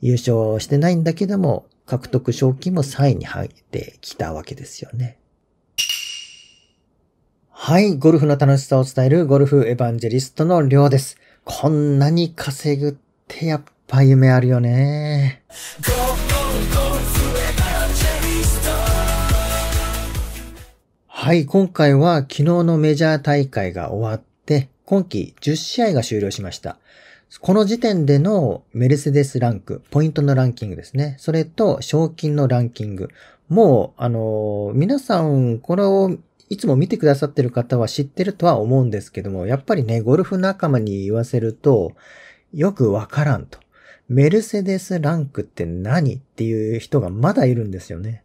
優勝してないんだけども、獲得賞金も3位に入ってきたわけですよね。はい、ゴルフの楽しさを伝えるゴルフエヴァンジェリストのりょうです。こんなに稼ぐってやっぱ夢あるよね。はい、今回は昨日のメジャー大会が終わって、今季10試合が終了しました。この時点でのメルセデスランク、ポイントのランキングですね。それと賞金のランキング。もう、あの、皆さん、これをいつも見てくださってる方は知ってるとは思うんですけども、やっぱりね、ゴルフ仲間に言わせると、よくわからんと。メルセデスランクって何っていう人がまだいるんですよね。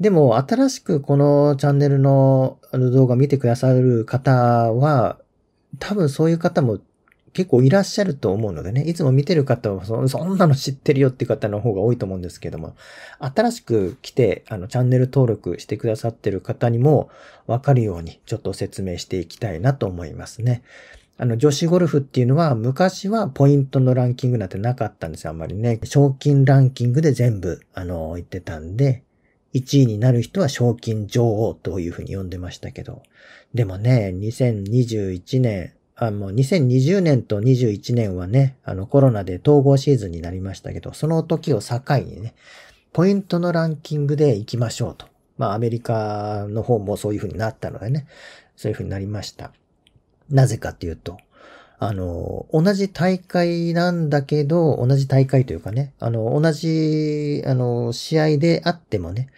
でも、新しくこのチャンネルの動画見てくださる方は、多分そういう方も結構いらっしゃると思うのでね、いつも見てる方はそそんなの知ってるよっていう方の方が多いと思うんですけども、新しく来て、あの、チャンネル登録してくださってる方にもわかるようにちょっと説明していきたいなと思いますね。あの、女子ゴルフっていうのは、昔はポイントのランキングなんてなかったんですよ、あんまりね。賞金ランキングで全部、あの、言ってたんで、1位になる人は賞金女王というふうに呼んでましたけど。でもね、2021年、あの、2020年と21年はね、あのコロナで統合シーズンになりましたけど、その時を境にね、ポイントのランキングで行きましょうと。まあアメリカの方もそういう風になったのでね、そういう風になりました。なぜかっていうと、あの、同じ大会なんだけど、同じ大会というかね、あの、同じ、あの、試合であってもね、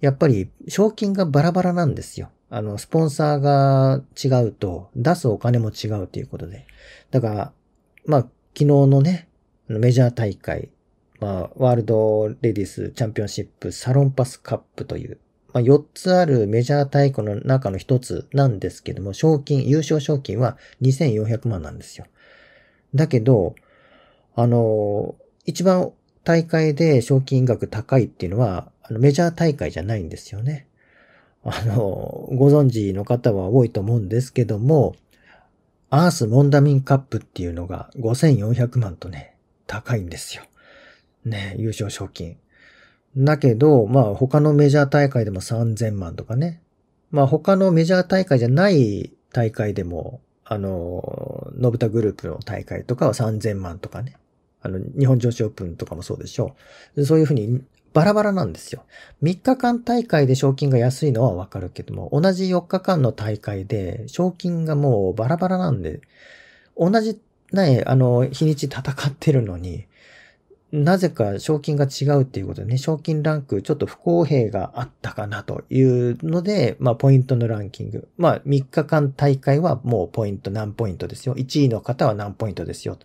やっぱり賞金がバラバラなんですよ。あの、スポンサーが違うと、出すお金も違うということで。だから、まあ、昨日のね、メジャー大会、まあ、ワールドレディスチャンピオンシップサロンパスカップという、まあ、4つあるメジャー大会の中の1つなんですけども、賞金、優勝賞金は2400万なんですよ。だけど、あの、一番大会で賞金額高いっていうのは、あのメジャー大会じゃないんですよね。あの、ご存知の方は多いと思うんですけども、アースモンダミンカップっていうのが5400万とね、高いんですよ。ね、優勝賞金。だけど、まあ他のメジャー大会でも3000万とかね。まあ他のメジャー大会じゃない大会でも、あの、ノブタグループの大会とかは3000万とかね。あの、日本女子オープンとかもそうでしょう。そういうふうにバラバラなんですよ。3日間大会で賞金が安いのはわかるけども、同じ4日間の大会で賞金がもうバラバラなんで、同じね、あの、日にち戦ってるのに、なぜか賞金が違うっていうことでね、賞金ランクちょっと不公平があったかなというので、まあポイントのランキング。まあ3日間大会はもうポイント何ポイントですよ。1位の方は何ポイントですよ。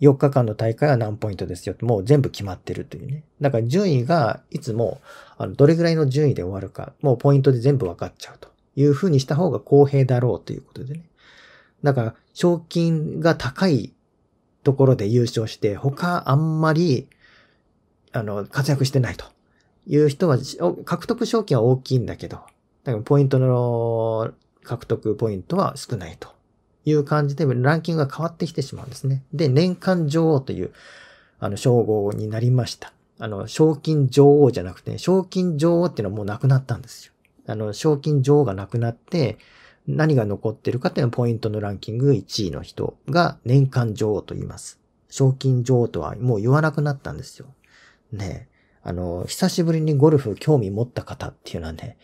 4日間の大会は何ポイントですよもう全部決まってるというね。だから順位がいつも、あの、どれぐらいの順位で終わるか、もうポイントで全部分かっちゃうというふうにした方が公平だろうということでね。だから、賞金が高いところで優勝して、他あんまり、あの、活躍してないという人は、獲得賞金は大きいんだけど、だからポイントの獲得ポイントは少ないという感じでランキングが変わってきてしまうんですね。で、年間女王という、あの、称号になりました。あの、賞金女王じゃなくて、賞金女王っていうのはもうなくなったんですよ。あの、賞金女王がなくなって、何が残ってるかっていうのはポイントのランキング1位の人が年間女王と言います。賞金女王とはもう言わなくなったんですよ。ねあの、久しぶりにゴルフ興味持った方っていうのはね、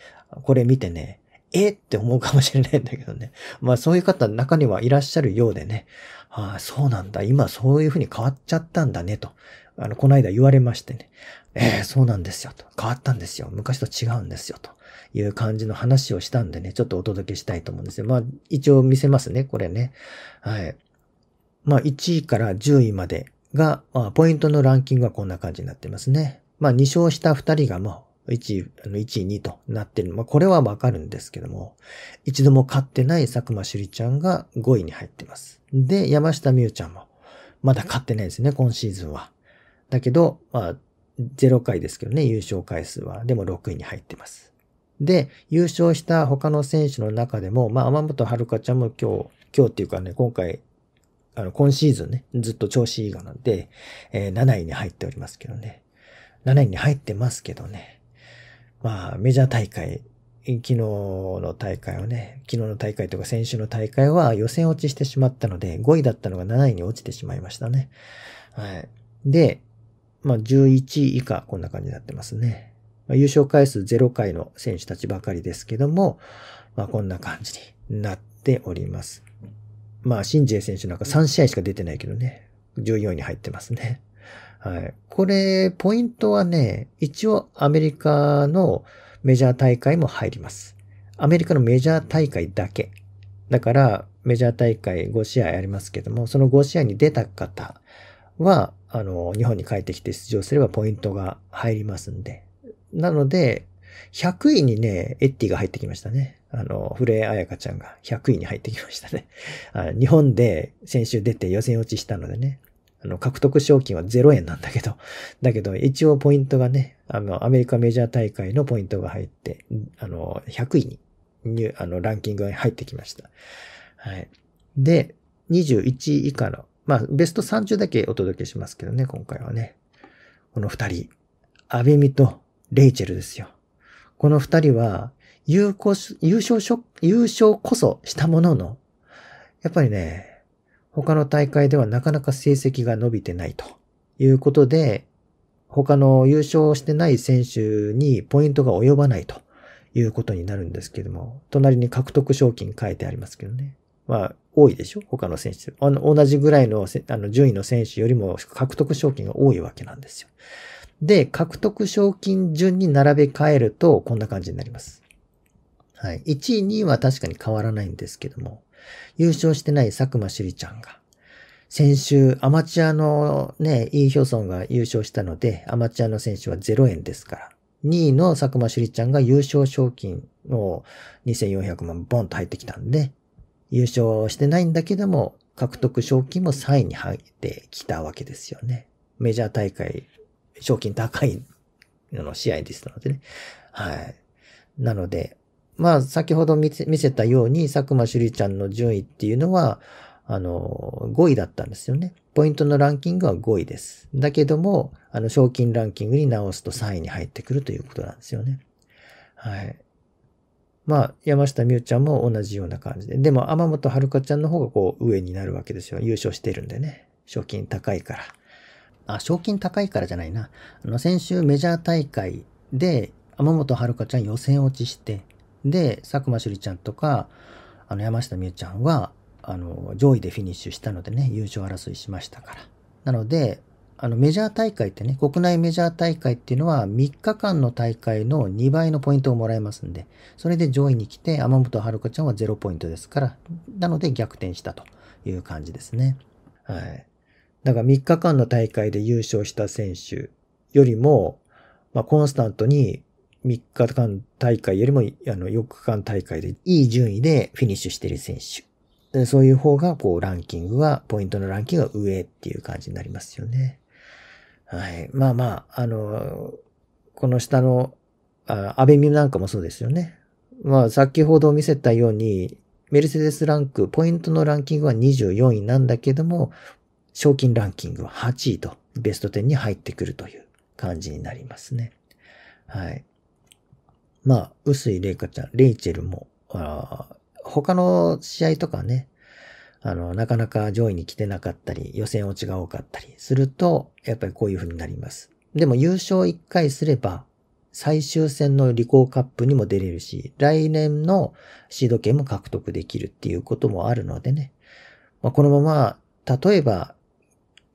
これ見てね、えって思うかもしれないんだけどね。まあそういう方中にはいらっしゃるようでね。ああ、そうなんだ。今そういうふうに変わっちゃったんだねと。あの、この間言われましてね。ええー、そうなんですよと。変わったんですよ。昔と違うんですよと。いう感じの話をしたんでね、ちょっとお届けしたいと思うんですよ。まあ、一応見せますね、これね。はい。まあ、1位から10位までが、まあ、ポイントのランキングはこんな感じになってますね。まあ、2勝した2人が、もう、1位、あの1位、2となってる。まあ、これはわかるんですけども、一度も勝ってない佐久間朱里ちゃんが5位に入ってます。で、山下美優ちゃんも、まだ勝ってないですね、今シーズンは。だけど、まあ、0回ですけどね、優勝回数は。でも6位に入ってます。で、優勝した他の選手の中でも、まあ、天本遥ちゃんも今日、今日っていうかね、今回、あの、今シーズンね、ずっと調子いいがなんで、えー、7位に入っておりますけどね。7位に入ってますけどね。まあ、メジャー大会、昨日の大会をね、昨日の大会とか先週の大会は予選落ちしてしまったので、5位だったのが7位に落ちてしまいましたね。はい。で、まあ、11位以下、こんな感じになってますね。まあ、優勝回数0回の選手たちばかりですけども、まあ、こんな感じになっております。まあ、シンジエ選手なんか3試合しか出てないけどね、14位に入ってますね。はい。これ、ポイントはね、一応アメリカのメジャー大会も入ります。アメリカのメジャー大会だけ。だから、メジャー大会5試合ありますけども、その5試合に出た方は、あの、日本に帰ってきて出場すればポイントが入りますんで。なので、100位にね、エッティが入ってきましたね。あの、古江彩カちゃんが100位に入ってきましたね。日本で先週出て予選落ちしたのでね。あの、獲得賞金は0円なんだけど、だけど一応ポイントがね、あの、アメリカメジャー大会のポイントが入って、あの、100位に、あの、ランキングが入ってきました。はい。で、21位以下の、まあ、ベスト30だけお届けしますけどね、今回はね。この二人、アベミとレイチェルですよ。この二人は、優勝、優勝、優勝こそしたものの、やっぱりね、他の大会ではなかなか成績が伸びてないということで、他の優勝してない選手にポイントが及ばないということになるんですけども、隣に獲得賞金書いてありますけどね。まあ、多いでしょ他の選手。あの、同じぐらいの、あの、順位の選手よりも獲得賞金が多いわけなんですよ。で、獲得賞金順に並べ替えると、こんな感じになります。はい。1位、2位は確かに変わらないんですけども、優勝してない佐久間朱里ちゃんが、先週アマチュアのね、イ・ヒョソンが優勝したので、アマチュアの選手は0円ですから、2位の佐久間朱里ちゃんが優勝賞金を2400万ボンと入ってきたんで、優勝してないんだけども、獲得賞金も3位に入ってきたわけですよね。メジャー大会、賞金高いの試合ですのでね。はい。なので、まあ、先ほど見せたように、佐久間朱里ちゃんの順位っていうのは、あの、5位だったんですよね。ポイントのランキングは5位です。だけども、あの、賞金ランキングに直すと3位に入ってくるということなんですよね。はい。まあ、山下美宇ちゃんも同じような感じで。でも、天本遥ちゃんの方がこう、上になるわけですよ。優勝してるんでね。賞金高いから。あ、賞金高いからじゃないな。あの、先週メジャー大会で、天本遥ちゃん予選落ちして、で、佐久間朱里ちゃんとか、あの山下美夢ちゃんは、あの、上位でフィニッシュしたのでね、優勝争いしましたから。なので、あの、メジャー大会ってね、国内メジャー大会っていうのは3日間の大会の2倍のポイントをもらえますんで、それで上位に来て、天本遥ちゃんは0ポイントですから、なので逆転したという感じですね。はい。だから3日間の大会で優勝した選手よりも、まあ、コンスタントに3日間大会よりも、あの、4日間大会でいい順位でフィニッシュしている選手。そういう方が、こう、ランキングは、ポイントのランキングが上っていう感じになりますよね。はい。まあまあ、あの、この下の、あアベミなんかもそうですよね。まあ、先ほど見せたように、メルセデスランク、ポイントのランキングは24位なんだけども、賞金ランキングは8位と、ベスト10に入ってくるという感じになりますね。はい。まあ、薄井玲香ちゃん、レイチェルも、あ他の試合とかね、あの、なかなか上位に来てなかったり、予選落ちが多かったりすると、やっぱりこういう風になります。でも優勝1回すれば、最終戦のリコーカップにも出れるし、来年のシード権も獲得できるっていうこともあるのでね。まあ、このまま、例えば、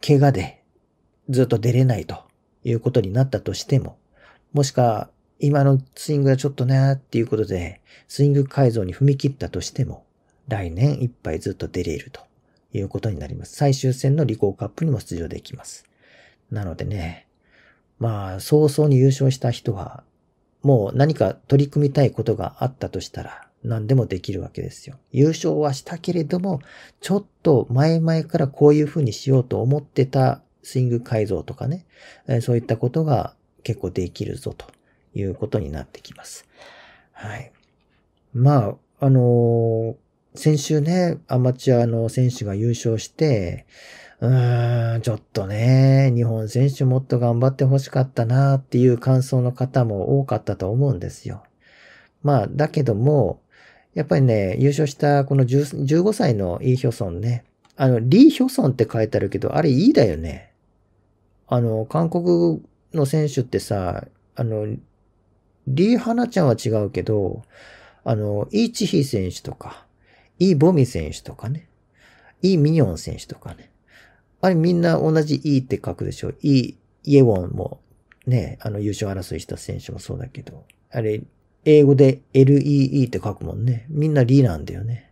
怪我でずっと出れないということになったとしても、もしか今のスイングがちょっとねーっていうことで、スイング改造に踏み切ったとしても、来年いっぱいずっと出れるということになります。最終戦のリコーカップにも出場できます。なのでね、まあ、早々に優勝した人は、もう何か取り組みたいことがあったとしたら、何でもできるわけですよ。優勝はしたけれども、ちょっと前々からこういうふうにしようと思ってたスイング改造とかね、そういったことが結構できるぞということになってきます。はい。まあ、あのー、先週ね、アマチュアの選手が優勝して、うーん、ちょっとね、日本選手もっと頑張ってほしかったなっていう感想の方も多かったと思うんですよ。まあ、だけども、やっぱりね、優勝したこの15歳のイ・ヒョソンね、あの、リ・ヒョソンって書いてあるけど、あれいいだよね。あの、韓国の選手ってさ、あの、リー・ハナちゃんは違うけど、あの、イ・チヒ選手とか、イ・ボミ選手とかね、イ・ミニョン選手とかね。あれみんな同じイって書くでしょ。イ・イエウォンもね、あの優勝争いした選手もそうだけど、あれ、英語で LEE って書くもんね。みんなリなんだよね。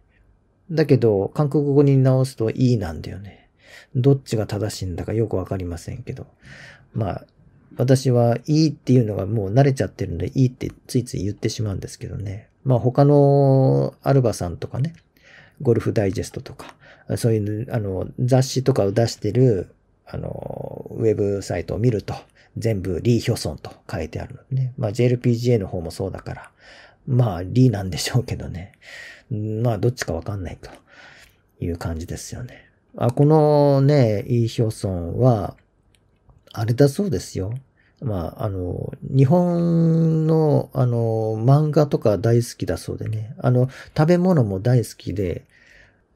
だけど、韓国語に直すと E なんだよね。どっちが正しいんだかよくわかりませんけど。まあ、私はいいっていうのがもう慣れちゃってるんで、いいってついつい言ってしまうんですけどね。まあ他のアルバさんとかね、ゴルフダイジェストとか、そういうあの雑誌とかを出してるあのウェブサイトを見ると、全部リー・ヒョソンと書いてあるのね。まあ JLPGA の方もそうだから、まあリーなんでしょうけどね。まあどっちかわかんないという感じですよね。あこのね、イ・ヒョソンは、あれだそうですよ。まあ、あの、日本の、あの、漫画とか大好きだそうでね。あの、食べ物も大好きで、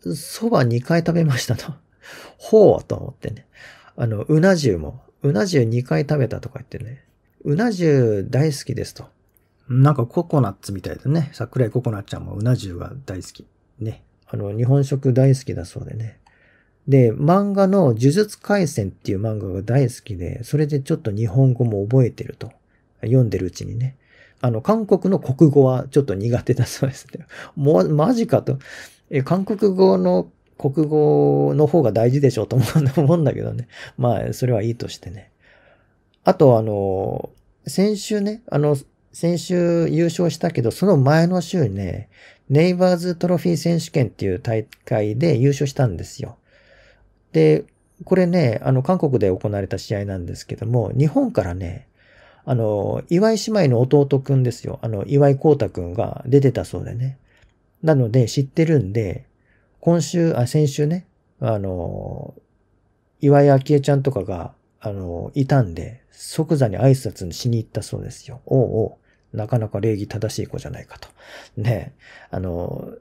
蕎麦2回食べましたと。ほうと思ってね。あの、うな重も、うな重2回食べたとか言ってね。うな重大好きですと。なんかココナッツみたいだね。桜井ココナッちゃんもうな重が大好き。ね。あの、日本食大好きだそうでね。で、漫画の呪術廻戦っていう漫画が大好きで、それでちょっと日本語も覚えてると。読んでるうちにね。あの、韓国の国語はちょっと苦手だそうですね。もう、マジかと。え、韓国語の、国語の方が大事でしょうと思うんだけどね。まあ、それはいいとしてね。あと、あの、先週ね、あの、先週優勝したけど、その前の週ね、ネイバーズトロフィー選手権っていう大会で優勝したんですよ。で、これね、あの、韓国で行われた試合なんですけども、日本からね、あの、岩井姉妹の弟くんですよ。あの、岩井光太くんが出てたそうでね。なので、知ってるんで、今週、あ、先週ね、あの、岩井明恵ちゃんとかが、あの、いたんで、即座に挨拶しに行ったそうですよ。おうおう、なかなか礼儀正しい子じゃないかと。ねあの、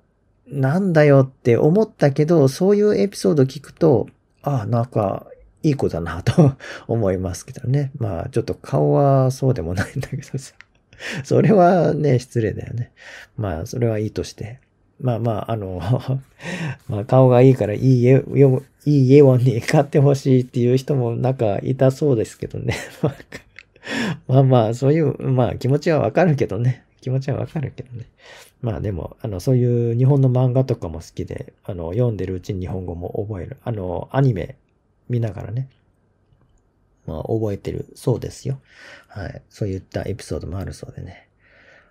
なんだよって思ったけど、そういうエピソード聞くと、ああ、なんか、いい子だなと 思いますけどね。まあ、ちょっと顔はそうでもないんだけどさ。それはね、失礼だよね。まあ、それはいいとして。まあまあ、あの まあ、顔がいいからいい家、いいイをに買ってほしいっていう人もなんかいたそうですけどね。まあまあ、そういう、まあ気持ちはわかるけどね。気持ちはわかるけどね。まあでも、あの、そういう日本の漫画とかも好きで、あの、読んでるうちに日本語も覚える。あの、アニメ見ながらね、まあ覚えてるそうですよ。はい。そういったエピソードもあるそうでね。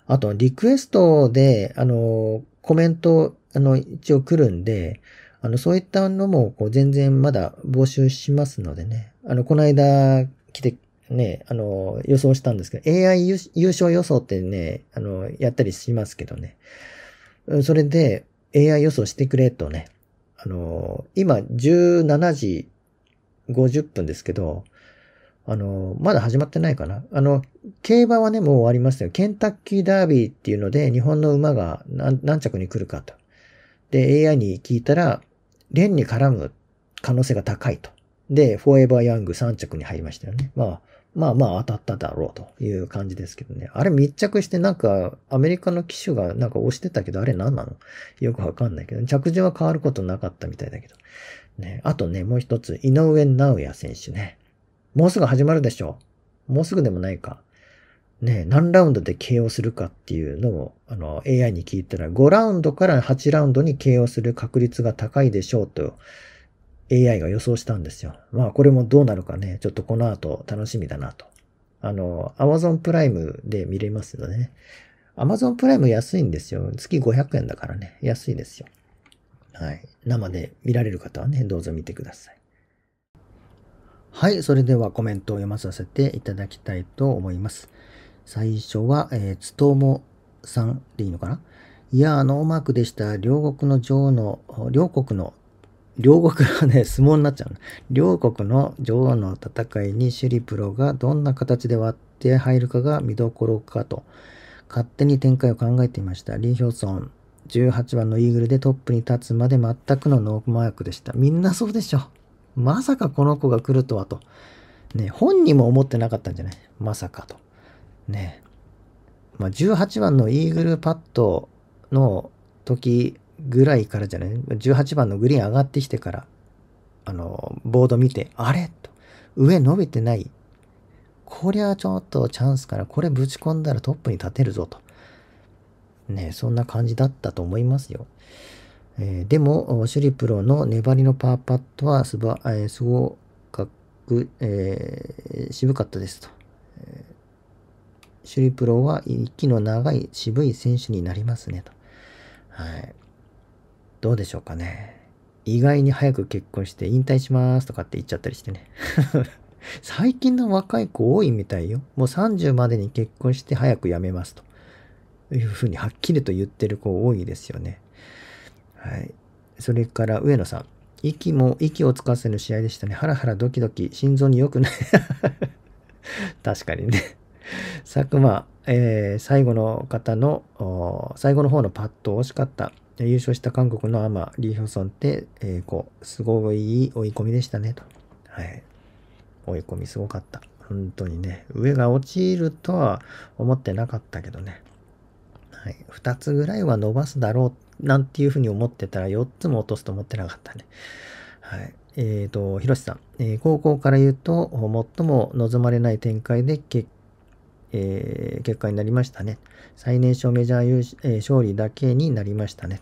あと、リクエストで、あの、コメント、あの、一応来るんで、あの、そういったのも、こう、全然まだ募集しますのでね。あの、この間来てね、あの、予想したんですけど、AI 優勝予想ってね、あの、やったりしますけどね。それで、AI 予想してくれとね、あの、今17時50分ですけど、あの、まだ始まってないかな。あの、競馬はね、もう終わりましたよ。ケンタッキーダービーっていうので、日本の馬が何着に来るかと。で、AI に聞いたら、連に絡む可能性が高いと。で、フォーエバーヤング3着に入りましたよね。まあ、まあまあ当たっただろうという感じですけどね。あれ密着してなんかアメリカの機種がなんか押してたけどあれ何なのよくわかんないけど、着順は変わることなかったみたいだけど。ね。あとね、もう一つ、井上直也選手ね。もうすぐ始まるでしょもうすぐでもないか。ね、何ラウンドで KO するかっていうのを、あの、AI に聞いたら、5ラウンドから8ラウンドに KO する確率が高いでしょうと AI が予想したんですよ。まあこれもどうなるかね、ちょっとこの後楽しみだなと。あの、Amazon プライムで見れますよね。Amazon プライム安いんですよ。月500円だからね、安いですよ。はい。生で見られる方はね、どうぞ見てください。はい。それではコメントを読まさせていただきたいと思います。最初は、えー、つともさんでいいのかないやノーマークでした。両国の女王の、両国の両国はね、相撲になっちゃう。両国の女王の戦いにシュリプロがどんな形で割って入るかが見どころかと、勝手に展開を考えていました。リン・ヒョソン、18番のイーグルでトップに立つまで全くのノーマークでした。みんなそうでしょ。まさかこの子が来るとはと。ね、本人も思ってなかったんじゃないまさかと。ね。まあ、18番のイーグルパットの時ぐらいからじゃない ?18 番のグリーン上がってきてから、あの、ボード見て、あれと、上伸びてない。こりゃちょっとチャンスから、これぶち込んだらトップに立てるぞと。ね、そんな感じだったと思いますよ。えー、でも、シュリプロの粘りのパーパットはすば、えー、すごかく、えー、渋かったですと。えー、シュリプロは息の長い渋い選手になりますねと。はい。どうでしょうかね。意外に早く結婚して引退しますとかって言っちゃったりしてね。最近の若い子多いみたいよ。もう30までに結婚して早く辞めますと。いうふうにはっきりと言ってる子多いですよね。はい。それから上野さん。息も息をつかせぬ試合でしたね。ハラハラドキドキ。心臓に良くない 確かにね。佐久間、えー、最後の方の、最後の方のパット惜しかった。優勝した韓国のアマ、リー・ヒョソンって、えー、こう、すごい追い込みでしたね、と。はい。追い込みすごかった。本当にね、上が落ちるとは思ってなかったけどね。はい。二つぐらいは伸ばすだろう、なんていうふうに思ってたら、四つも落とすと思ってなかったね。はい。えっ、ー、と、ヒロシさん、えー、高校から言うと、最も望まれない展開で結えー、結果になりましたね。最年少メジャーえー、勝利だけになりましたね。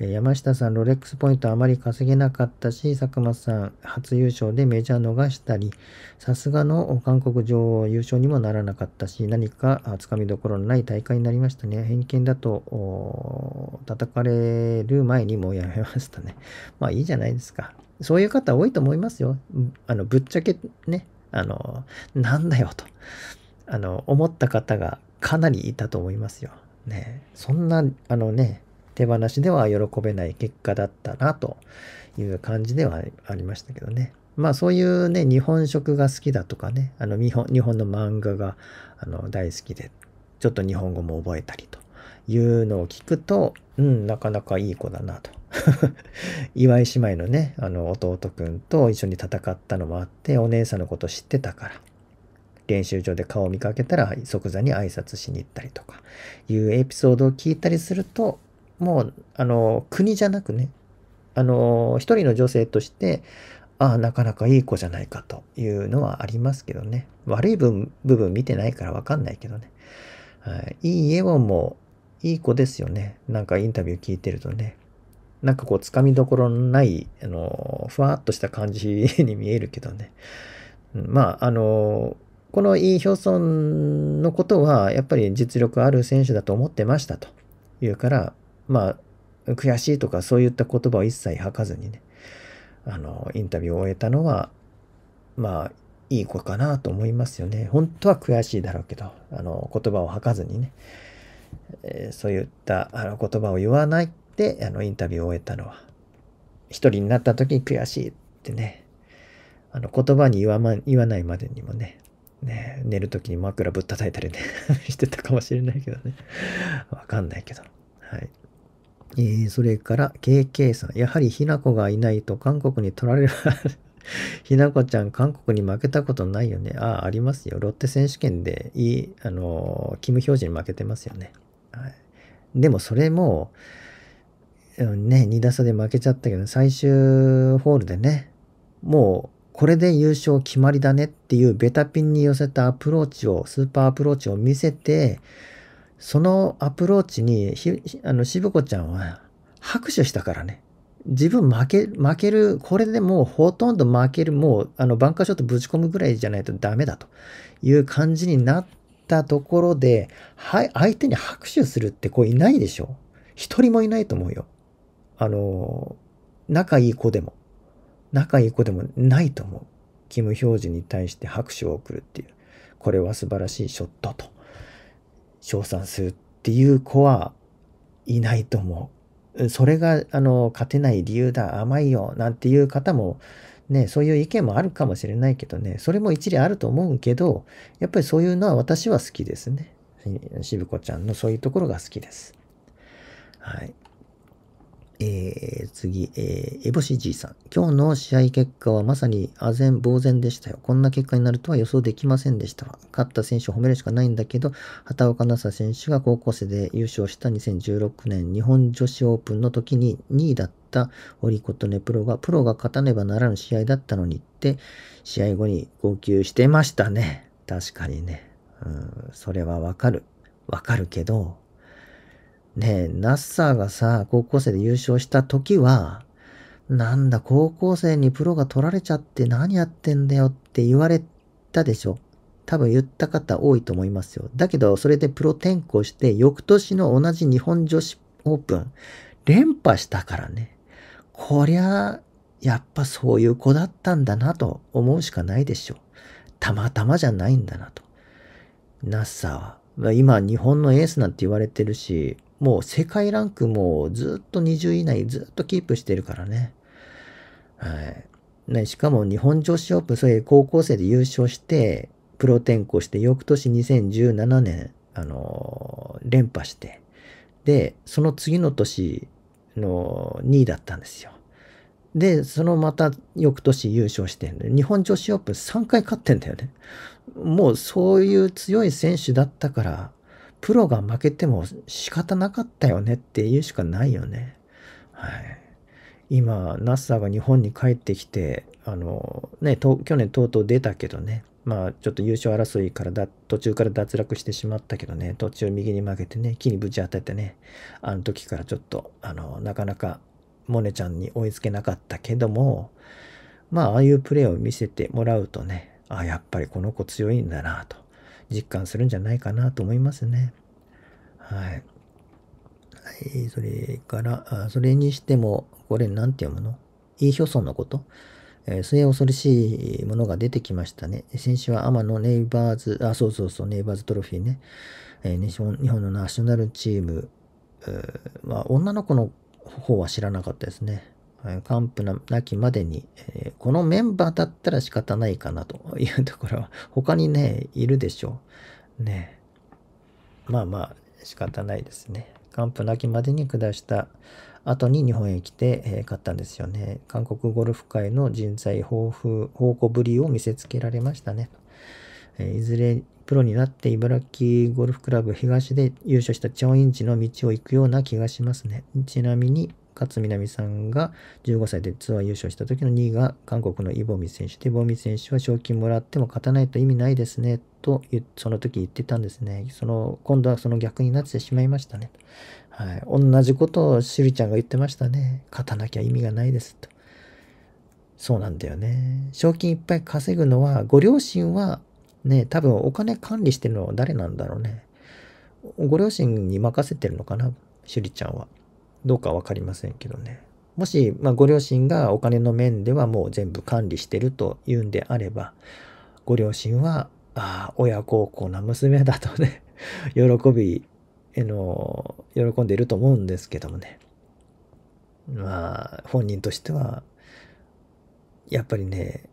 え山下さん、ロレックスポイントあまり稼げなかったし、佐久間さん、初優勝でメジャー逃したり、さすがの韓国女王優勝にもならなかったし、何かつかみどころのない大会になりましたね。偏見だと、叩かれる前にもうやめましたね。まあいいじゃないですか。そういう方多いと思いますよ。あの、ぶっちゃけね、あの、なんだよと。あの、思った方がかなりいたと思いますよ。ね。そんな、あのね、手放しでは喜べない結果だったなという感じではありましたけどね。まあそういうね、日本食が好きだとかね、あの日本の漫画があの大好きで、ちょっと日本語も覚えたりというのを聞くと、うん、なかなかいい子だなと。岩井姉妹のね、あの弟くんと一緒に戦ったのもあって、お姉さんのこと知ってたから、練習場で顔を見かけたら即座に挨拶しに行ったりとかいうエピソードを聞いたりすると、もう、あの、国じゃなくね、あの、一人の女性として、ああ、なかなかいい子じゃないかというのはありますけどね。悪い部分見てないからわかんないけどね。はい、いい絵はもう、いい子ですよね。なんかインタビュー聞いてるとね。なんかこう、つかみどころのない、あの、ふわっとした感じに見えるけどね。まあ、あの、このイ・ヒョソンのことは、やっぱり実力ある選手だと思ってましたというから、まあ、悔しいとかそういった言葉を一切吐かずにね、あの、インタビューを終えたのは、まあ、いい子かなと思いますよね。本当は悔しいだろうけど、あの、言葉を吐かずにね、えー、そういったあの言葉を言わないって、あの、インタビューを終えたのは、一人になった時に悔しいってね、あの、言葉に言わ,、ま、言わないまでにもね、ね、寝る時に枕ぶったたいたりね してたかもしれないけどねわかんないけど。はい。えー、それから、KK さん。やはり、ひなこがいないと韓国に取られる ひなこちゃん、韓国に負けたことないよね。ああ、ありますよ。ロッテ選手権で、いい、あのー、キム・ヒョージに負けてますよね。はい。でも、それも、ね、2打差で負けちゃったけど、最終ホールでね、もうこれで優勝決まりだねっていうベタピンに寄せたアプローチを、スーパーアプローチを見せて、そのアプローチに、あの、しぶこちゃんは拍手したからね。自分負け、負ける、これでもうほとんど負ける、もう、あの、バンカーショットぶち込むぐらいじゃないとダメだという感じになったところで、はい、相手に拍手するって子いないでしょ一人もいないと思うよ。あの、仲いい子でも。仲いい子でもないと思う。キム・ヒョージに対して拍手を送るっていう。これは素晴らしいショットと。称賛するっていう子はいないと思う。それが、あの、勝てない理由だ、甘いよ、なんていう方も、ね、そういう意見もあるかもしれないけどね、それも一理あると思うけど、やっぱりそういうのは私は好きですね。しぶちゃんのそういうところが好きです。はい。えー、次、えー、エボシじいさん。今日の試合結果はまさにあぜん、呆然でしたよ。こんな結果になるとは予想できませんでしたわ。勝った選手を褒めるしかないんだけど、畑岡奈紗選手が高校生で優勝した2016年日本女子オープンの時に2位だった堀琴音プロが、プロが勝たねばならぬ試合だったのにって、試合後に号泣してましたね。確かにね。うん、それはわかる。わかるけど、え、ナッサーがさ、高校生で優勝した時は、なんだ、高校生にプロが取られちゃって何やってんだよって言われたでしょ多分言った方多いと思いますよ。だけど、それでプロ転向して、翌年の同じ日本女子オープン、連覇したからね。こりゃ、やっぱそういう子だったんだなと思うしかないでしょ。たまたまじゃないんだなと。ナッサーは。今、日本のエースなんて言われてるし、もう世界ランクもずっと20位以内ずっとキープしてるからね。はい。ね、しかも日本女子オープン、そういう高校生で優勝して、プロ転向して、翌年2017年、あのー、連覇して、で、その次の年の2位だったんですよ。で、そのまた翌年優勝してんで、日本女子オープン3回勝ってんだよね。もうそういう強い選手だったから、プロが負けても仕方なかったよねっていうしかないよね。はい。今、ナッサーが日本に帰ってきて、あの、ね、去年とうとう出たけどね、まあ、ちょっと優勝争いからだ、途中から脱落してしまったけどね、途中右に負けてね、木にぶち当ててね、あの時からちょっと、あの、なかなか、モネちゃんに追いつけなかったけども、まあ、ああいうプレーを見せてもらうとね、あ、やっぱりこの子強いんだなと。実感するんじゃないかなと思いますね。はい。はい、それから、それにしても、これ何て読むのいい表層のこと、えー、末恐ろしいものが出てきましたね。先週は天野ネイバーズ、あ、そうそうそう、ネイバーズトロフィーね。えー、日本のナショナルチーム、えー、まあ、女の子の方は知らなかったですね。完膚なきまでに、えこのメンバーだったら仕方ないかなというところは、他にね、いるでしょう。ねまあまあ、仕方ないですね。完膚なきまでに下した後に日本へ来て、え勝ったんですよね。韓国ゴルフ界の人材豊富、宝庫ぶりを見せつけられましたね。えいずれプロになって茨城ゴルフクラブ東で優勝したチョンインチの道を行くような気がしますね。ちなみに、勝みなみさんが15歳でツアー優勝した時の2位が韓国のイボミ選手で、イボミ選手は賞金もらっても勝たないと意味ないですね、と、その時言ってたんですね。その、今度はその逆になってしまいましたね。はい。同じことをしりちゃんが言ってましたね。勝たなきゃ意味がないです、と。そうなんだよね。賞金いっぱい稼ぐのは、ご両親はね、多分お金管理してるのは誰なんだろうね。ご両親に任せてるのかな、シュリちゃんは。どうかわかりませんけどね。もし、まあ、ご両親がお金の面ではもう全部管理してるというんであれば、ご両親は、ああ、親孝行な娘だとね 喜び、えの、喜んでいると思うんですけどもね。まあ、本人としては、やっぱりね、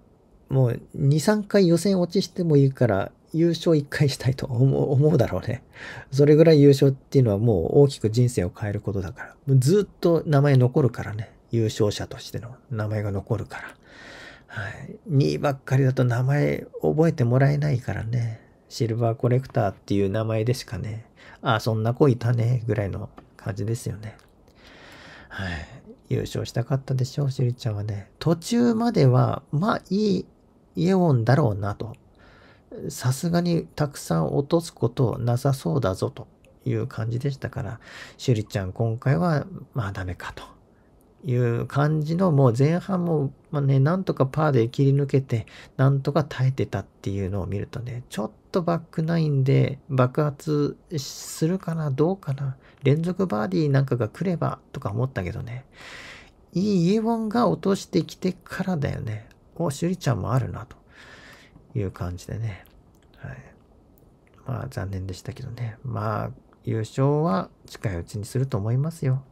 もう2、3回予選落ちしてもいいから優勝一回したいと思うだろうね。それぐらい優勝っていうのはもう大きく人生を変えることだから。ずっと名前残るからね。優勝者としての名前が残るから。はい、2位ばっかりだと名前覚えてもらえないからね。シルバーコレクターっていう名前でしかね。ああ、そんな子いたね。ぐらいの感じですよね。はい。優勝したかったでしょう、しりちゃんはね。途中までは、まあいいイエオンだろうなとさすがにたくさん落とすことなさそうだぞという感じでしたから、シュリちゃん今回はまあダメかという感じのもう前半も、まあ、ね、なんとかパーで切り抜けて、なんとか耐えてたっていうのを見るとね、ちょっとバックナインで爆発するかな、どうかな、連続バーディーなんかが来ればとか思ったけどね、いいイエウォンが落としてきてからだよね。お、シュリちゃんもあるなと。いう感じでね。はい。まあ残念でしたけどね。まあ優勝は近いうちにすると思いますよ。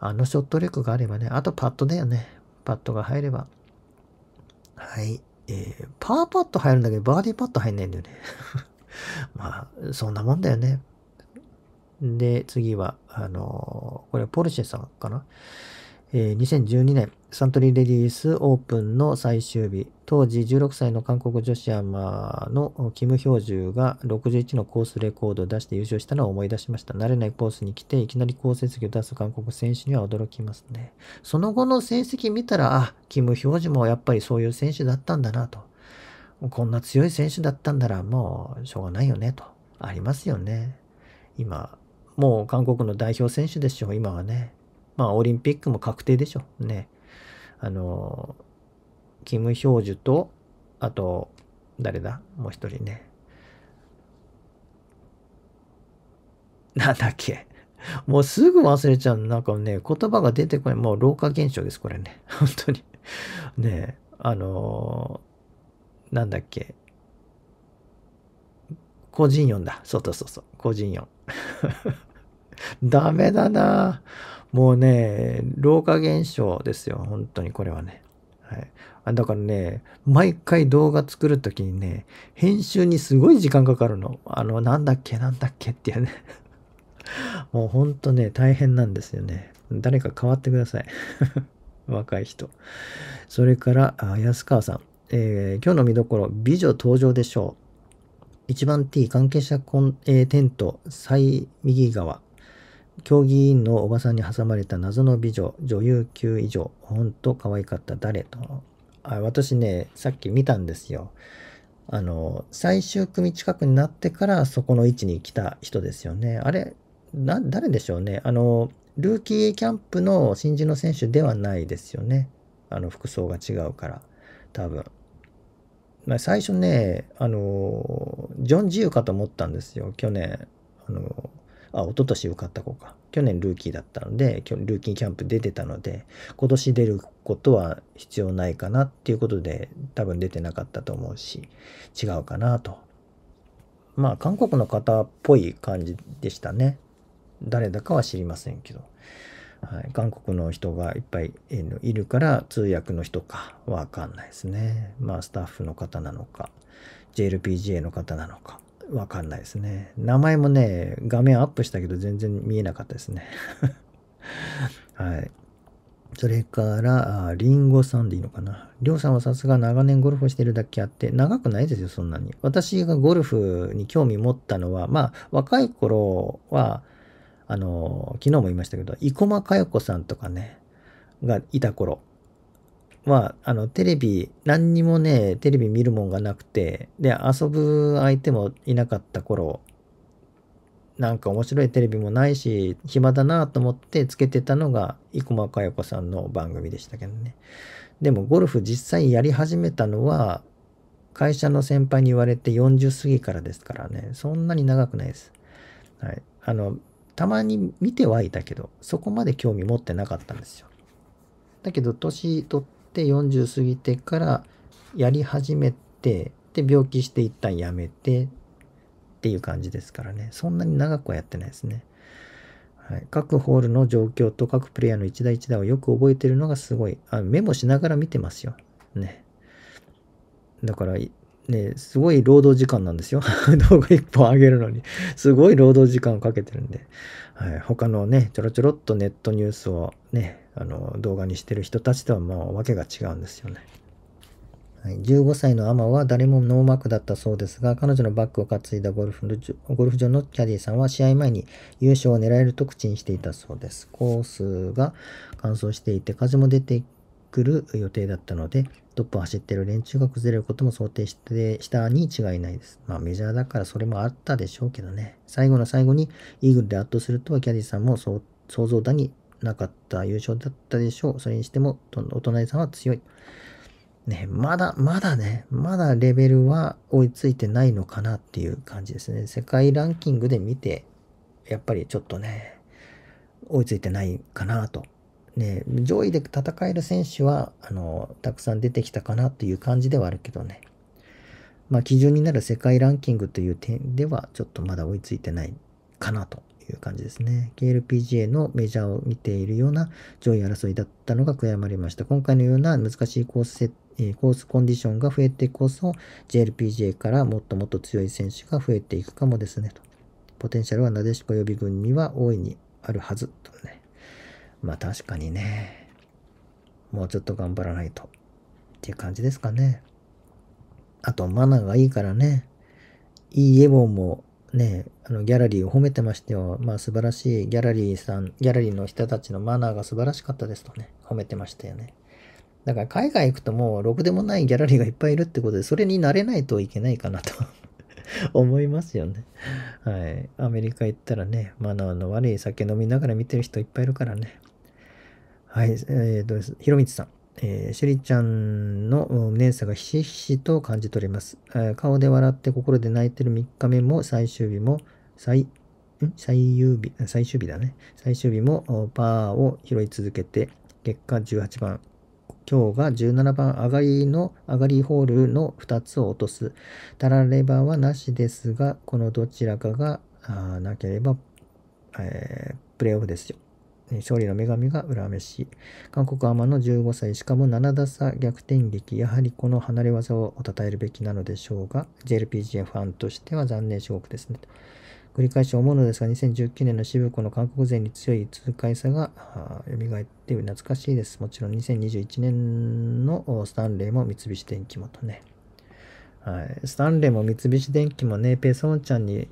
あのショット力があればね。あとパットだよね。パットが入れば。はい。えー、パーパット入るんだけど、バーディーパット入んないんだよね。まあ、そんなもんだよね。で、次は、あのー、これポルシェさんかな。えー、2012年、サントリーレディースオープンの最終日、当時16歳の韓国女子アマのキム・ヒョージュが61のコースレコードを出して優勝したのを思い出しました。慣れないコースに来ていきなり好成績を出す韓国選手には驚きますね。その後の成績見たら、あ、キム・ヒョージュもやっぱりそういう選手だったんだなと。こんな強い選手だったんならもうしょうがないよねと。ありますよね。今、もう韓国の代表選手でしょ、今はね。まあオリンピックも確定でしょ。ね。あの、キム・ヒョージュと、あと、誰だもう一人ね。なんだっけ。もうすぐ忘れちゃう。なんかね、言葉が出てこない。もう老化現象です、これね。本当に。ねあのー、なんだっけ。個人音だ。そうそうそうそう。個人4。ダメだなもうね、老化現象ですよ。本当にこれはね。はい。だからね、毎回動画作るときにね、編集にすごい時間かかるの。あの、なんだっけ、なんだっけっていうね。もうほんとね、大変なんですよね。誰か変わってください。若い人。それから、安川さん。えー、今日の見どころ、美女登場でしょう。1番 T 関係者コン、えー、テント、最右側。競技委員のおばさんに挟まれた謎の美女、女優級以上。ほんと可愛かった誰と。あ私ね、さっき見たんですよ。あの、最終組近くになってからそこの位置に来た人ですよね。あれ、な、誰でしょうね。あの、ルーキーキャンプの新人の選手ではないですよね。あの、服装が違うから、多分。まあ、最初ね、あの、ジョン・ジウかと思ったんですよ、去年。あの、あ、一昨年受かった子か。去年ルーキーだったので、ルーキーキャンプ出てたので、今年出ることは必要ないかなっていうことで、多分出てなかったと思うし、違うかなと。まあ、韓国の方っぽい感じでしたね。誰だかは知りませんけど。はい、韓国の人がいっぱいいるから通訳の人かわかんないですね。まあスタッフの方なのか JLPGA の方なのかわかんないですね。名前もね、画面アップしたけど全然見えなかったですね。はい。それから、りんごさんでいいのかな。りょうさんはさすが長年ゴルフをしてるだけあって、長くないですよ、そんなに。私がゴルフに興味持ったのは、まあ、若い頃は、あの、昨日も言いましたけど、生駒佳代子さんとかね、がいた頃まあ、あの、テレビ、何にもね、テレビ見るもんがなくて、で、遊ぶ相手もいなかった頃、なんか面白いテレビもないし、暇だなと思ってつけてたのが、生駒加代子さんの番組でしたけどね。でも、ゴルフ実際やり始めたのは、会社の先輩に言われて40過ぎからですからね、そんなに長くないです。はい。あの、たまに見てはいたけど、そこまで興味持ってなかったんですよ。だけど、年取って、て40過ぎてからやり始めてで病気して一旦やめてっていう感じですからねそんなに長くはやってないですね、はい、各ホールの状況と各プレイヤーの一台一台をよく覚えてるのがすごいあメモしながら見てますよねだからね、すごい労働時間なんですよ。動画1本上げるのにすごい労働時間をかけてるんで、はい、他のね、ちょろちょろっとネットニュースをね、あの動画にしてる人たちとはもう訳が違うんですよね。はい、15歳のアマは誰もノーマークだったそうですが、彼女のバッグを担いだゴルフゴルフ場のキャディーさんは試合前に優勝を狙えると口にしていたそうです。コースが乾燥していて、風も出てくる予定だったので、トップを走ってる連中が崩れることも想定してしたに違いないです。まあメジャーだからそれもあったでしょうけどね。最後の最後にイーグルで圧倒するとはキャディーさんも想像だになかった優勝だったでしょう。それにしても、お隣さんは強い。ね、まだ、まだね、まだレベルは追いついてないのかなっていう感じですね。世界ランキングで見て、やっぱりちょっとね、追いついてないかなと。ね、上位で戦える選手は、あの、たくさん出てきたかなという感じではあるけどね。まあ、基準になる世界ランキングという点では、ちょっとまだ追いついてないかなという感じですね。KLPGA のメジャーを見ているような上位争いだったのが悔やまれました。今回のような難しいコースコースコンディションが増えてこそ JLPGA からもっともっと強い選手が増えていくかもですねと。ポテンシャルはなでしこ予備軍には大いにあるはずとね。まあ確かにね。もうちょっと頑張らないとっていう感じですかね。あとマナーがいいからね。いいエボンもね、あのギャラリーを褒めてましては、まあ素晴らしいギャラリーさん、ギャラリーの人たちのマナーが素晴らしかったですとね、褒めてましたよね。だから海外行くともうろくでもないギャラリーがいっぱいいるってことで、それに慣れないといけないかなと 思いますよね。はい。アメリカ行ったらね、マナーの悪い酒飲みながら見てる人いっぱいいるからね。はい。えっ、ー、と、ひろみつさん。えー、シェリちゃんの無念さがひしひしと感じ取れます、えー、顔で笑って心で泣いてる3日目も最終日も最、ん最終日、最終日だね。最終日もパーを拾い続けて、結果18番。今日が17番上がりの上がりホールの2つを落とす。たらレバはなしですが、このどちらかがなければ、えー、プレイオフですよ。勝利の女神が恨めし、韓国アマの15歳、しかも7打差逆転劇、やはりこの離れ技を称えるべきなのでしょうが、JLPGA ファンとしては残念至極ですね。繰り返し思うのですが、2019年の渋子の韓国勢に強い痛快さが蘇って懐かしいです。もちろん2021年のスタンレーも三菱電機もとね。はい、スタンレーも三菱電機もね、ペソンちゃんに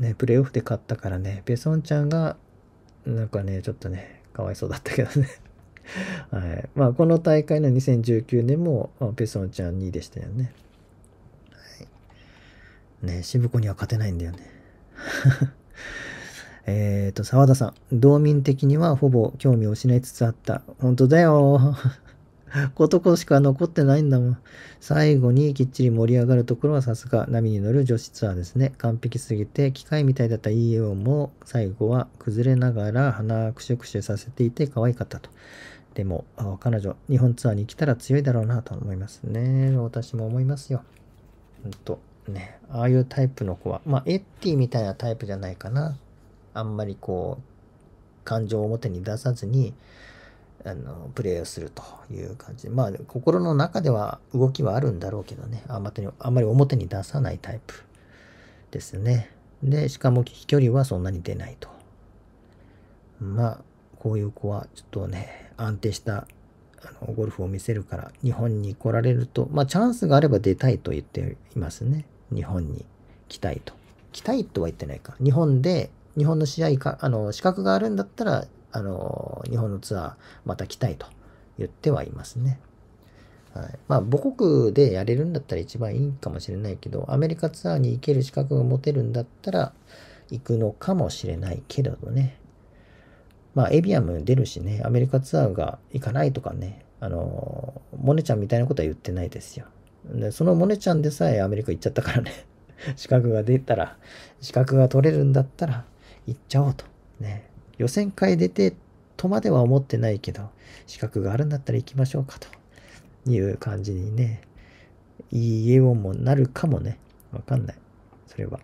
ね、プレーオフで勝ったからね、ペソンちゃんがなんかね、ちょっとね、かわいそうだったけどね はいまあ、この大会の2019年も、ペソンちゃん2位でしたよね。はい、ね、渋子には勝てないんだよね。えっと、澤田さん。道民的にはほぼ興味を失いつつあった。本当だよ。男 しか残ってないんだもん。最後にきっちり盛り上がるところはさすが波に乗る女子ツアーですね。完璧すぎて機械みたいだったイオンも最後は崩れながら鼻くしゅくしゅさせていて可愛かったと。でも彼女日本ツアーに来たら強いだろうなと思いますね。私も思いますよ。ほんとね。ああいうタイプの子は、まあエッティみたいなタイプじゃないかな。あんまりこう感情を表に出さずにあのプレーをするという感じまあ心の中では動きはあるんだろうけどねあんまりあんまり表に出さないタイプですねでしかも飛距離はそんなに出ないとまあこういう子はちょっとね安定したあのゴルフを見せるから日本に来られるとまあチャンスがあれば出たいと言っていますね日本に来たいと来たいとは言ってないか日本で日本の試合かあの資格があるんだったらあの、日本のツアーまた来たいと言ってはいますね。はい、まあ母国でやれるんだったら一番いいかもしれないけど、アメリカツアーに行ける資格が持てるんだったら行くのかもしれないけれどね。まあエビアム出るしね、アメリカツアーが行かないとかね、あの、モネちゃんみたいなことは言ってないですよ。でそのモネちゃんでさえアメリカ行っちゃったからね 資格が出たら、資格が取れるんだったら行っちゃおうと。ね。予選会出てとまでは思ってないけど、資格があるんだったら行きましょうかという感じにね、いいえをもなるかもね、わかんない。それは。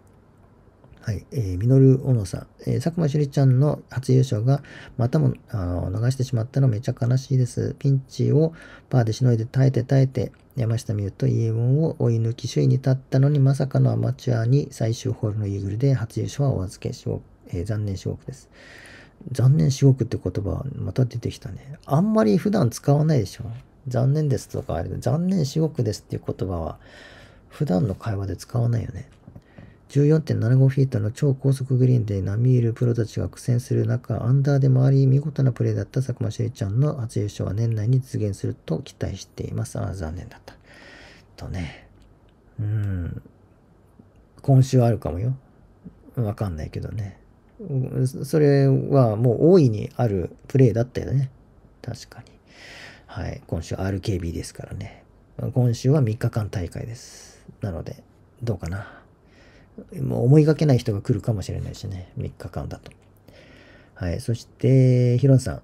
はい。えー、み小野さん。えー、佐久間朱里ちゃんの初優勝が、またも、あの、逃してしまったのめちゃ悲しいです。ピンチをパーでしのいで耐えて耐えて、山下美夢とイエウォンを追い抜き首位に立ったのに、まさかのアマチュアに最終ホールのイーグルで初優勝はお預けし、えー、残念至極です。残念至極って言葉、また出てきたね。あんまり普段使わないでしょ。残念ですとかあれ残念至極ですっていう言葉は、普段の会話で使わないよね。14.75フィートの超高速グリーンで並みいるプロたちが苦戦する中、アンダーで回り、見事なプレーだった佐久間朱里ちゃんの初優勝は年内に実現すると期待しています。ああ、残念だった。とね。うん。今週あるかもよ。わかんないけどね。それはもう大いにあるプレーだったよね。確かに。はい。今週 RKB ですからね。今週は3日間大会です。なので、どうかな。もう思いがけない人が来るかもしれないしね。3日間だと。はい。そして、ヒロンさん。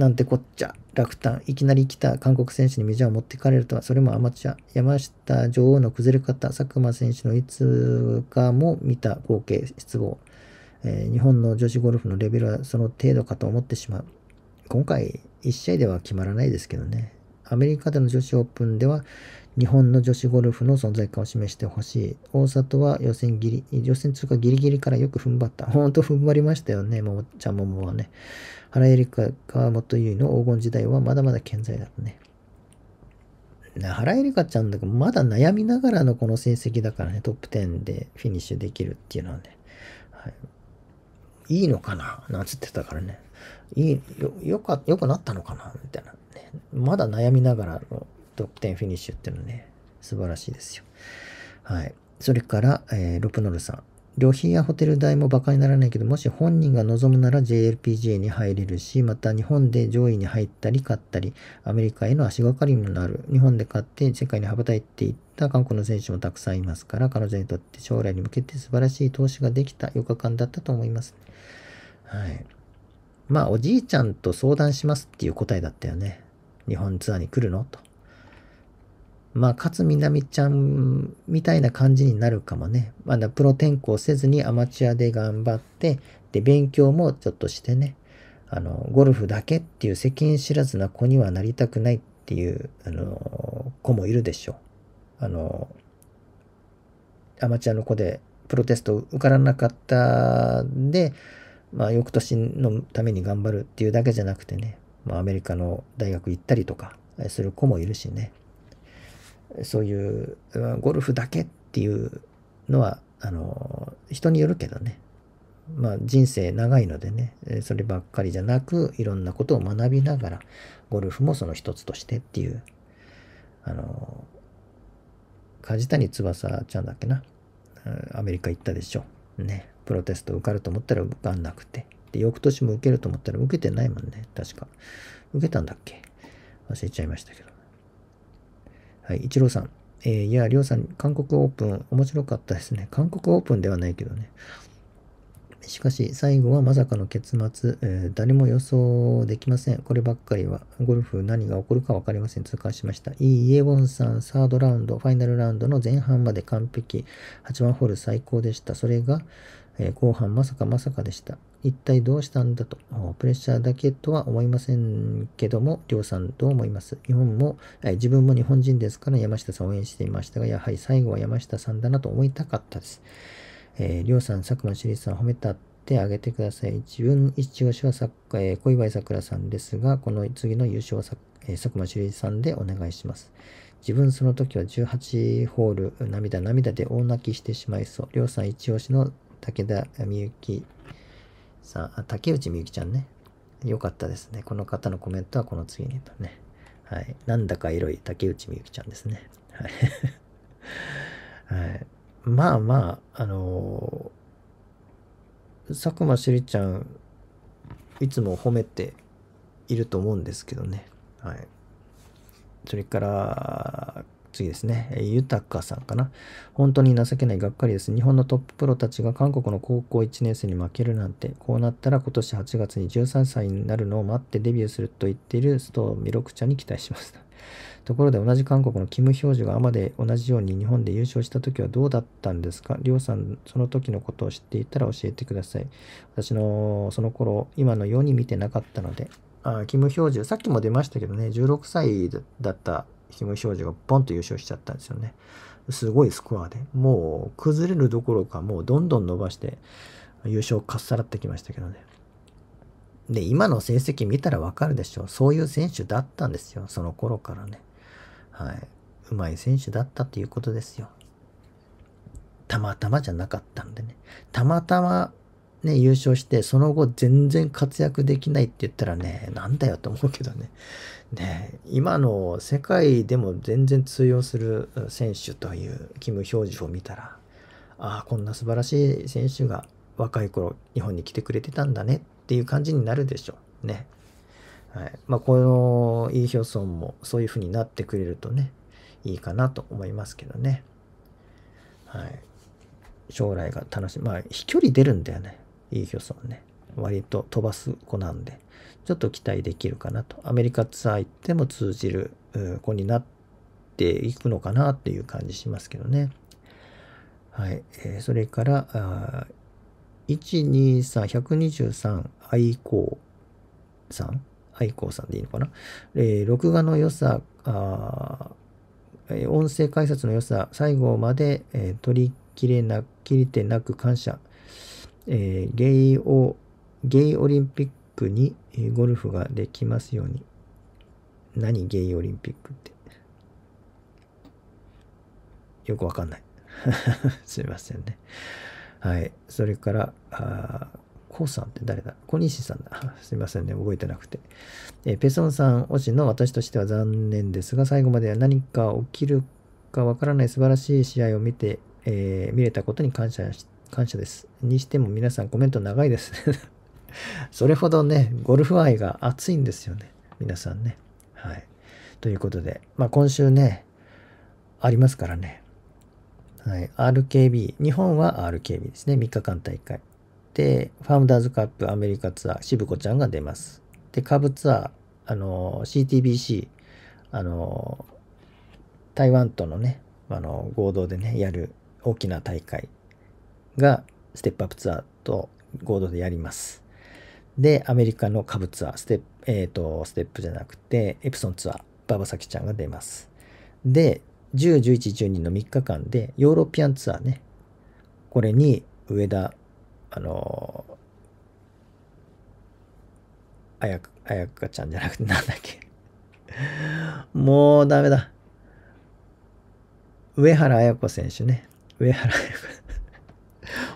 なんてこっちゃ。落胆。いきなり来た韓国選手にメジャーを持ってかれるとは、それもアマチュア。山下女王の崩れ方、佐久間選手のいつかも見た光景、失望。えー、日本の女子ゴルフのレベルはその程度かと思ってしまう。今回1試合では決まらないですけどね。アメリカでの女子オープンでは日本の女子ゴルフの存在感を示してほしい。大里は予選ギリ、予選通過ギリギリからよく踏ん張った。ほんと踏ん張りましたよね、ももちゃんももはね。原エリカ、川本優の黄金時代はまだまだ健在だったね。原エリカちゃんだけど、まだ悩みながらのこの成績だからね、トップ10でフィニッシュできるっていうのはね。はいいいのかななんつってたからね。いい、よ、よか、よくなったのかなみたいな、ね。まだ悩みながらの得点フィニッシュっていうのね、素晴らしいですよ。はい。それから、えー、ロプノルさん。旅費やホテル代も馬鹿にならないけど、もし本人が望むなら JLPGA に入れるし、また日本で上位に入ったり買ったり、アメリカへの足がかりにもなる。日本で買って世界に羽ばたいていった韓国の選手もたくさんいますから、彼女にとって将来に向けて素晴らしい投資ができた4日間だったと思います。はい。まあ、おじいちゃんと相談しますっていう答えだったよね。日本ツアーに来るのと。まあ、勝みなみちゃんみたいな感じになるかもね。まだプロ転向せずにアマチュアで頑張って、で、勉強もちょっとしてね。あの、ゴルフだけっていう責任知らずな子にはなりたくないっていう、あの、子もいるでしょう。あの、アマチュアの子でプロテスト受からなかったで、まあ、翌年のために頑張るっていうだけじゃなくてね、まあ、アメリカの大学行ったりとかする子もいるしね、そういう、ゴルフだけっていうのは、あの、人によるけどね、まあ、人生長いのでね、そればっかりじゃなく、いろんなことを学びながら、ゴルフもその一つとしてっていう、あの、梶谷翼ちゃんだっけな、アメリカ行ったでしょ。ね。プロテスト受かると思ったら受かんなくて。で、翌年も受けると思ったら受けてないもんね。確か。受けたんだっけ忘れちゃいましたけど。はい、イチローさん。えー、いや、りょうさん、韓国オープン、面白かったですね。韓国オープンではないけどね。しかし、最後はまさかの結末、えー、誰も予想できません。こればっかりは、ゴルフ何が起こるか分かりません。痛感しました。イ・イエウォンさん、サードラウンド、ファイナルラウンドの前半まで完璧。8番ホール最高でした。それが、えー、後半まさかまさかでした。一体どうしたんだと。プレッシャーだけとは思いませんけども、りょうさんどう思います日本も、えー、自分も日本人ですから山下さんを応援していましたが、やはり最後は山下さんだなと思いたかったです。えりょうさん、佐久間シリーさん褒めたってあげてください。自分一押しはさ、えー、小祝さくらさんですが、この次の優勝はさ、えー、佐久間朱里さんでお願いします。自分その時は18ホール、涙涙で大泣きしてしまいそう。りょうさん一押しの武田みゆきさん、竹内みゆきちゃんね。よかったですね。この方のコメントはこの次にとね。はい。なんだかエロい竹内みゆきちゃんですね。はい。はい、まあまあ、あのー、佐久間朱里ちゃん、いつも褒めていると思うんですけどね。はい。それから、次ですね。豊さんかな。本当に情けないがっかりです。日本のトッププロたちが韓国の高校1年生に負けるなんて、こうなったら今年8月に13歳になるのを待ってデビューすると言っているストーミロクチャに期待しました。ところで同じ韓国のキム・ヒョージュがアマで同じように日本で優勝した時はどうだったんですかりょうさん、その時のことを知っていたら教えてください。私のその頃、今のように見てなかったので。あキム・ヒョージュ、さっきも出ましたけどね、16歳だった氷商事がポンと優勝しちゃったんですよね。すごいスコアで。もう崩れるどころか、もうどんどん伸ばして、優勝をかっさらってきましたけどね。で、今の成績見たらわかるでしょう。そういう選手だったんですよ。その頃からね。はい。うまい選手だったということですよ。たまたまじゃなかったんでね。たまたまね、優勝して、その後全然活躍できないって言ったらね、なんだよと思うけどね。ね、今の世界でも全然通用する選手というキム・ヒョージュを見たら、ああ、こんな素晴らしい選手が若い頃日本に来てくれてたんだねっていう感じになるでしょうね。はいまあ、このイ・ヒョソンもそういう風になってくれるとね、いいかなと思いますけどね。はい、将来が楽しみ。まあ、飛距離出るんだよね、イ・ヒョソンね。割と飛ばす子なんで、ちょっと期待できるかなと。アメリカツアー行っても通じる子になっていくのかなっていう感じしますけどね。はい。えー、それから、123,123愛好さん愛好さんでいいのかな、えー、録画の良さ、えー、音声解説の良さ、最後まで、えー、取り切れな、切れてなく感謝、えー、ゲイオ、ゲイオリンピッククにゴルフができますように。何ゲイオリンピックって。よくわかんない。すいませんね。はい。それから、あコウさんって誰だ小西さんだ。すいませんね。覚えてなくて。えペソンさん、推しの私としては残念ですが、最後まで何か起きるかわからない素晴らしい試合を見て、えー、見れたことに感謝感謝です。にしても皆さんコメント長いです。それほどね、ゴルフ愛が熱いんですよね。皆さんね。はい。ということで、まあ今週ね、ありますからね。はい。RKB。日本は RKB ですね。3日間大会。で、ファウンダーズカップアメリカツアー、渋子ちゃんが出ます。で、下部ツアー、あの、CTBC、あの、台湾とのね、あの、合同でね、やる大きな大会が、ステップアップツアーと合同でやります。で、アメリカの株ツアー、ステップ、えっ、ー、と、ステップじゃなくて、エプソンツアー、馬場咲ちゃんが出ます。で、10、11、12の3日間で、ヨーロピアンツアーね。これに、上田、あのー、あやあやかちゃんじゃなくて、なんだっけ。もうダメだ。上原綾子選手ね。上原綾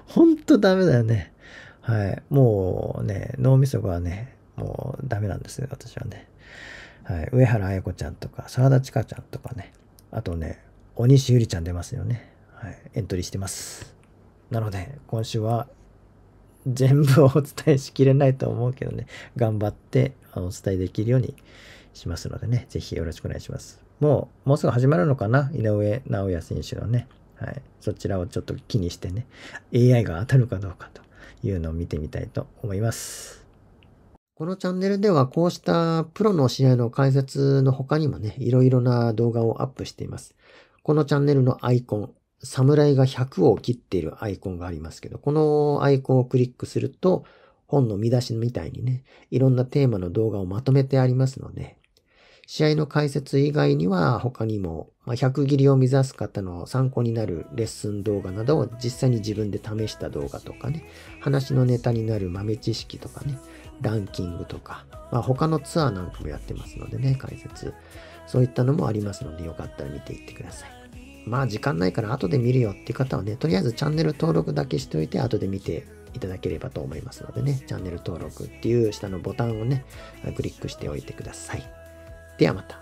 子。ほんとダメだよね。はい。もうね、脳みそがね、もうダメなんですね、私はね。はい。上原彩子ちゃんとか、沢田千佳ちゃんとかね。あとね、鬼しゆりちゃん出ますよね。はい。エントリーしてます。なので、今週は全部をお伝えしきれないと思うけどね、頑張ってお伝えできるようにしますのでね、ぜひよろしくお願いします。もう、もうすぐ始まるのかな井上尚弥選手のね。はい。そちらをちょっと気にしてね、AI が当たるかどうかと。いうのを見てみたいと思います。このチャンネルではこうしたプロの試合の解説の他にもね、いろいろな動画をアップしています。このチャンネルのアイコン、侍が100を切っているアイコンがありますけど、このアイコンをクリックすると、本の見出しみたいにね、いろんなテーマの動画をまとめてありますので、試合の解説以外には他にも、ま100切りを目指す方の参考になるレッスン動画などを実際に自分で試した動画とかね、話のネタになる豆知識とかね、ランキングとか、まあ、他のツアーなんかもやってますのでね、解説。そういったのもありますので、よかったら見ていってください。まあ時間ないから後で見るよっていう方はね、とりあえずチャンネル登録だけしておいて後で見ていただければと思いますのでね、チャンネル登録っていう下のボタンをね、クリックしておいてください。ではまた。